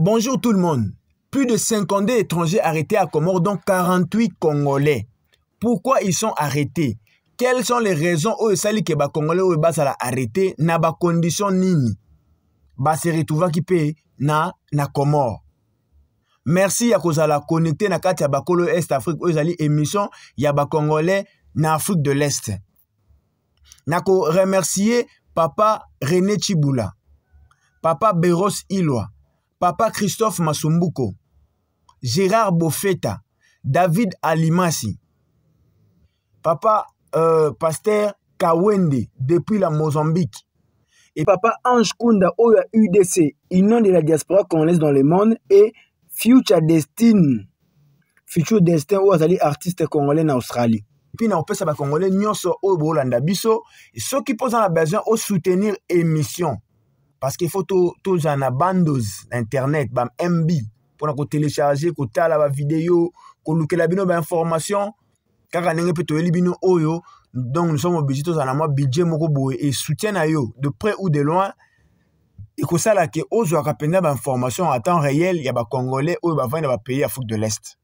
Bonjour tout le monde. Plus de 50 étrangers arrêtés à Comore, dont 48 Congolais. Pourquoi ils sont arrêtés Quelles sont les raisons où les Congolais ont arrêtés dans ba condition nini Ba se qui paie. na na Comores. Merci à la connecté na kati ya bakolo Est Afrique où Ali émission ya ba Congolais dans l'Afrique de l'Est. Je remercier papa René Chiboula, papa Beros Iloa, Papa Christophe Masumbuko, Gérard Bofeta, David Alimasi, Papa euh, Pasteur Kawende depuis la Mozambique, et Papa Ange Kunda au UDC, union de la diaspora qu'on laisse dans le monde, et Future Destin, Future Destin artiste congolais en Australie. puis, congolais, na kopesa au nyonso au et biso qui posent un besoin soutenir émission parceke fo tozala to na bandos na internet bamb mpona kotelecharge kotala bavideo kolukela bino bainformation kaka ndenge mpe toyeli bino oyo donc nous sommes obligés tozala na mwa budget moko boye esoutien na yo de près ou de loin ekosala ke ozwaka mpenza bainformation en temps réel ya bacongolais oyo bavandi na bapays ya afrique de l'est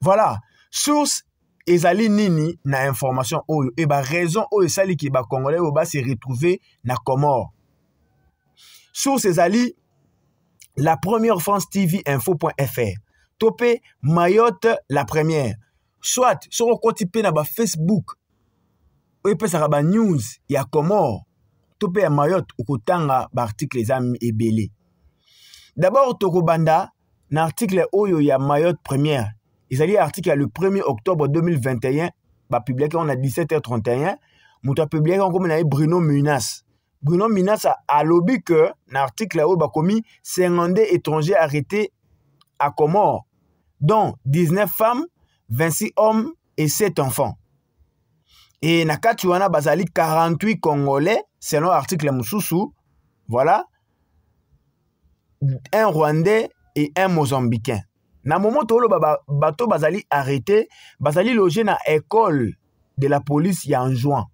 voilà source ezali nini na information oyo e baraison oyo esali ke bacongolais oyo base retrouve na comore source ezali la première france tv info.fr to mpe mayotte la première soit soki okoti mpe na bafacebook oyo epesaka banews ya comore to mpe ya mayotte okotanga baarticle eza ebele d'abord tokobanda na article oyo ya mayotte première ezali article ya le 1er octobre 2021 bapubliaki yango na 17 h 31 moto apubliaki yango komi na ye bruno munas bruno minasa alobi ke na article oyo bakomi 52 étrangers arrêtés à comore dont 19 femmes 26 hommes et 7 enfants e na kati wana bazali 48 congolais selon article mosusu voilà un rwandais et un mozambicain na momo toloba bato bazali arrêté bazali loge na école de la police ya anjouan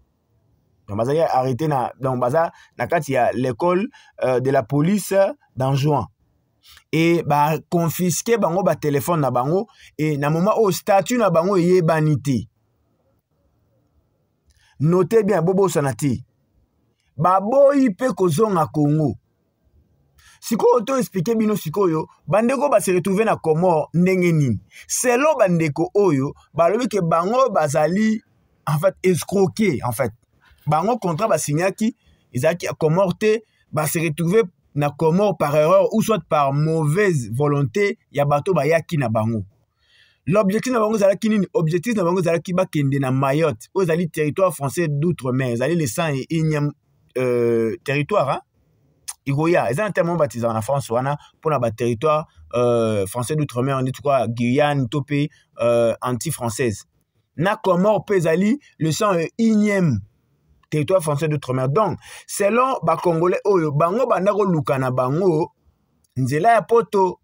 bazali arrêté na donc baza na kati ya l'école euh, de la police dans juin et ba confisquer bango ba téléphone na bango et na moment au statut na bango eyebani banité. notez bien Bobo Sanati. te baboyi pe kozonga congo sikoyo toexplike bino sikoyo bandeko retrouver na komo ndenge nini selo bandeko oyo balobi ke bango bazali en fait escroqué en fait bango contrat basinyaki ezalaki ya comore te base retrouve na comore par erreur ou soit par mauvaise volonté ya bato bayaki na bango l'objectif na bango ezalaki nini objectif na bango ezalaki bakende na mayotte oyo ezali territoire français d'outre-mer ezali le cent et unième euh, territoire hein? ikoya eza na terme oyo batizaka na france wana mpona baterritoire euh, français d'outre-mer nde tokoa guyane to mpe euh, anti française na comore mpe ezali le cent unième territoire français d'outre-mer donc selon Congolais, oyo bango banda Luka na bango nzela ya poto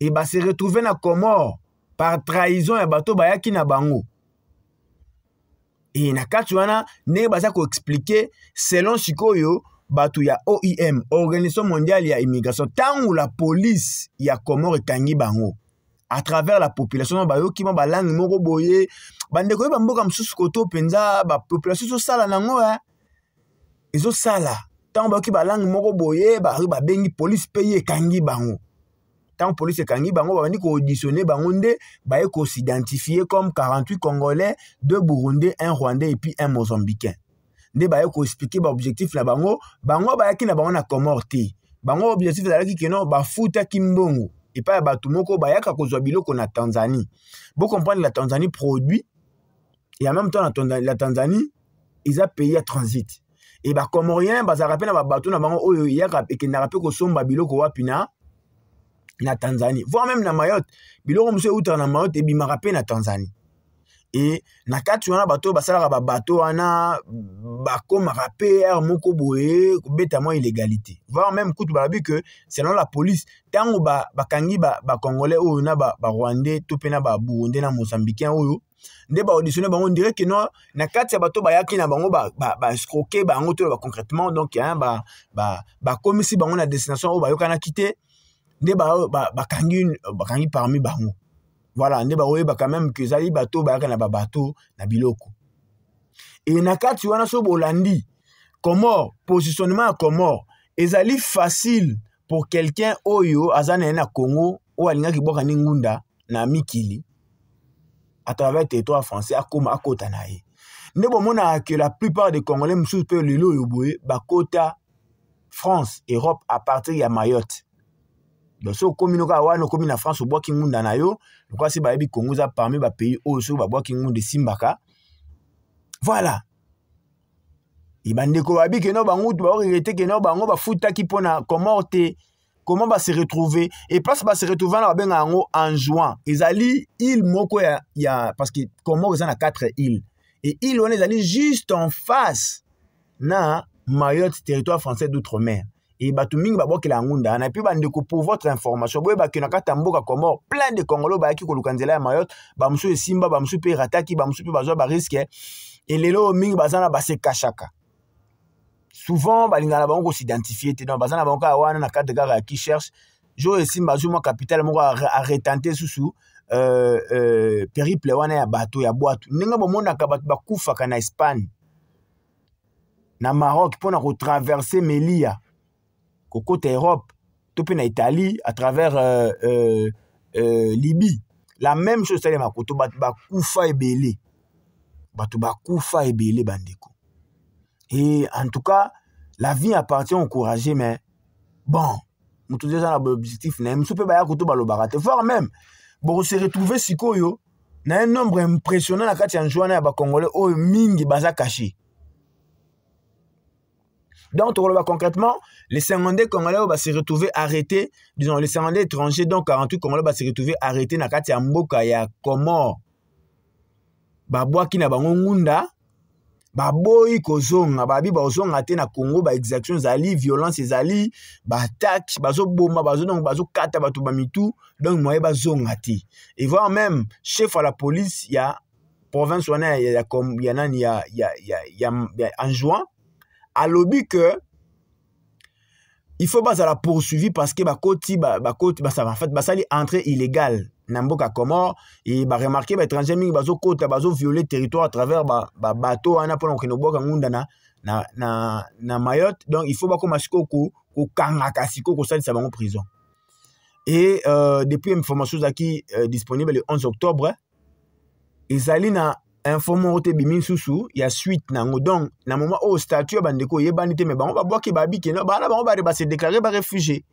e se base retrouve na comore par trahison ya bato bayaki na bango Et na ne ils ont expliqué selon Chikoyo, batu ya oim organisation mondiale ya immigration que la police ya comore kangi bango à travers la population bayoki ma balangue moko boye bandeko yeba mboka mosusu koto mpenza bapopulation ezosala nango e ezosala ntango bayoki balangue moko boye babengi polise mpe ye ekangi bango ntango polise ekangi bango babandi koauditionne bango nde baye kosidentifie comme 48 congolais 2 burundais 1 rwandais epuis 1 mozambicain nde baye koexplike baobjectif na bango bango bayaki na bango na comore te bango objectif ezalaki keno bafutaki mbongo et ya bato moko bayaka kozwa biloko na tanzanie bocomprendre la tanzanie produit et en même temps la tanzanie a payé à transit Et comme rien bazalaka mpe na babato na bango oyo eyaka ekendaka mpe kosomba biloko wapi na na tanzanie voire même na mayotte biloko mosusu eutaka na mayotte ebimaka mpe na tanzanie un na kati wana bato bateau ba babato wana moko illégalité voire même kutu selon la police un bakangi ba congolais oyo na rwandais to un ba burundais na mozambicain oyo nde auditionné bango bateau que na kati ya bato bayaki na bango ba ba, ba bango to concrètement donc hein, un ba, ba destination oyo ba, ba, ba, ba un parmi voilà nde bakoyebaka meme ke ezali bato bayaka na babato na biloko e na kati wana so bolandi comore positionnement ya comore ezali facile pour quelqu'un oyo aza na ye na congo oyo alingaki bwakani ngunda na mikili à travers territoire français akoma akota na ye nde bomonaka ke la plupart des congolais mosusu mpe lelo oyo boye bakota france europe à partir ya mayotte donc au okómi noka wana okómi na france obwaki ngunda na yo lokola se bayebi congo eza parmi bapays oyo qui babwaki de Simbaka voilà e bandeko ben, bayebi keno bangutu baoregrete keno bango bafutaki mpona comor te comment va se retrouver et place se retrouver wana babengaka yango en juin ils ezali ile moko ya, ya parce que comor eza na 4 et e ile les ezali juste en face na mayotte territoire français d'outre mer e bato mingi babwakela ya ngunda na epuis bandeko pour votre information boyeba ke na kati ya mboka comore plein de congolo bayaki koluka nzela ya mayotte bamosusu esimba bamosusu mpe erataki bamosusu mpe bazwa bariske elelo mingi baza na basekashaka souvent balingana na bango kosidentifie te don baza na bango kaka wana na cadre kaka ya kisherche jo esimba azwi mwa capitale moko aretante susu euh, euh, periple wana ya bato ya bwato ndenge bomonaka bato bakufaka na espagne na maroc mpona kotraverse melia Cocote Europe, tout en Italie, à travers euh, euh, euh, Libye. La même chose, c'est makoto bato bakufa ebele. Bato bakufa ebele bandeko. Et en tout cas, la vie appartient au courage, mais bon, nous mutu déjà na objectif na msupe baya koto balobaka te voire même pour se retrouver sikoyo na un nombre impressionnant na kati ya à ya Congolais, oyo oh, mingi baza caché donc concrètement les sengondé congolais va se retrouver arrêtés, disons les sengondé étrangers, donc 48 congolais se retrouver arrêté na kati mboka ya comore babwaki na kozong kozonga babi bazonga te na congo baexaction zali, violence Boma, Bazo, bazoboma bazodongo bazokata bamitu donc moye bazonga et voir même chef à la police il province a un juin il y a a, il y a que que faut bazala poursuivi parce que ça en fait ça entrée illégale na et remarqué remarquer les mingi violé violer territoire à travers babato hein, boka ngunda na, na, na, mayotte donc il faut prison et euh, depuis information qui euh, disponible le 11 octobre Isalina hein, na info moko te ebimi lisusu ya suite na yango donc na moma oyo oh, statut ya bandeko oyebani te me bango babwaki babikeno bana bango bare basedeklare barefugie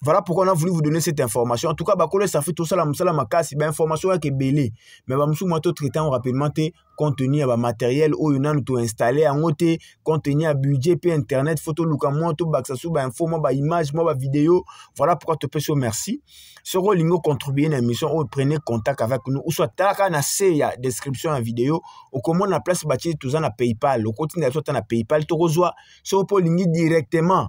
Voilà pourquoi on a voulu vous donner cette information. En tout cas, bakole ça fait tout ça la musala makasi, ben information ya kebele. Mais ba musu moto traitant rapidement te contenu ba matériel o yona nous installer en te contenu à budget puis internet photo luka moto ba ça sou ba ben, info moi ba image moi ba vidéo. Voilà pourquoi te peux merci. Ce lingo contribuer na mission ou prenez contact avec nous ou soit taka na se ya description en vidéo ou comment na place bâtir tout ça na PayPal. ou continue soit na PayPal to reçoit so pour directement